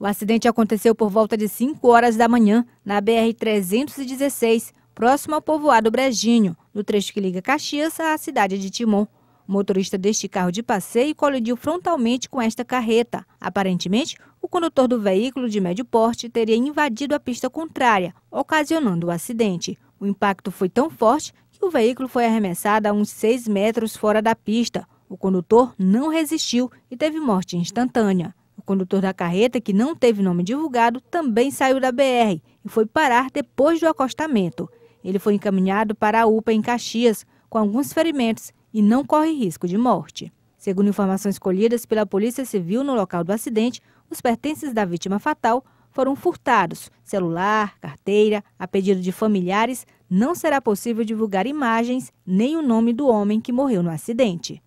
O acidente aconteceu por volta de 5 horas da manhã, na BR-316, próximo ao povoado Brejinho, no trecho que liga Caxias à cidade de Timon. O motorista deste carro de passeio colidiu frontalmente com esta carreta. Aparentemente, o condutor do veículo de médio porte teria invadido a pista contrária, ocasionando o acidente. O impacto foi tão forte que o veículo foi arremessado a uns 6 metros fora da pista. O condutor não resistiu e teve morte instantânea condutor da carreta, que não teve nome divulgado, também saiu da BR e foi parar depois do acostamento. Ele foi encaminhado para a UPA em Caxias, com alguns ferimentos e não corre risco de morte. Segundo informações colhidas pela Polícia Civil no local do acidente, os pertences da vítima fatal foram furtados: celular, carteira, a pedido de familiares. Não será possível divulgar imagens nem o nome do homem que morreu no acidente.